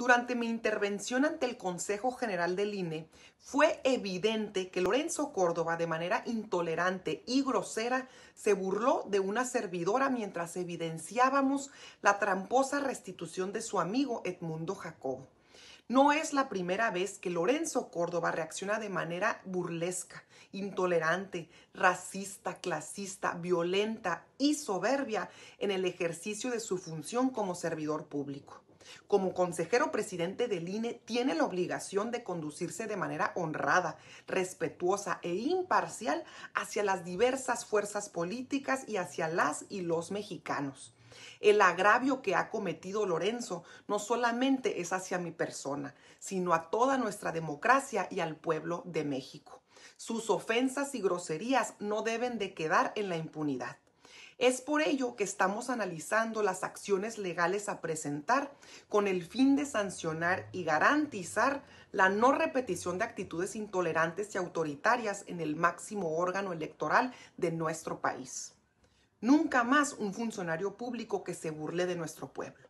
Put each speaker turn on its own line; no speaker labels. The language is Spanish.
Durante mi intervención ante el Consejo General del INE, fue evidente que Lorenzo Córdoba, de manera intolerante y grosera, se burló de una servidora mientras evidenciábamos la tramposa restitución de su amigo Edmundo Jacobo. No es la primera vez que Lorenzo Córdoba reacciona de manera burlesca, intolerante, racista, clasista, violenta y soberbia en el ejercicio de su función como servidor público como consejero presidente del INE, tiene la obligación de conducirse de manera honrada, respetuosa e imparcial hacia las diversas fuerzas políticas y hacia las y los mexicanos. El agravio que ha cometido Lorenzo no solamente es hacia mi persona, sino a toda nuestra democracia y al pueblo de México. Sus ofensas y groserías no deben de quedar en la impunidad. Es por ello que estamos analizando las acciones legales a presentar con el fin de sancionar y garantizar la no repetición de actitudes intolerantes y autoritarias en el máximo órgano electoral de nuestro país. Nunca más un funcionario público que se burle de nuestro pueblo.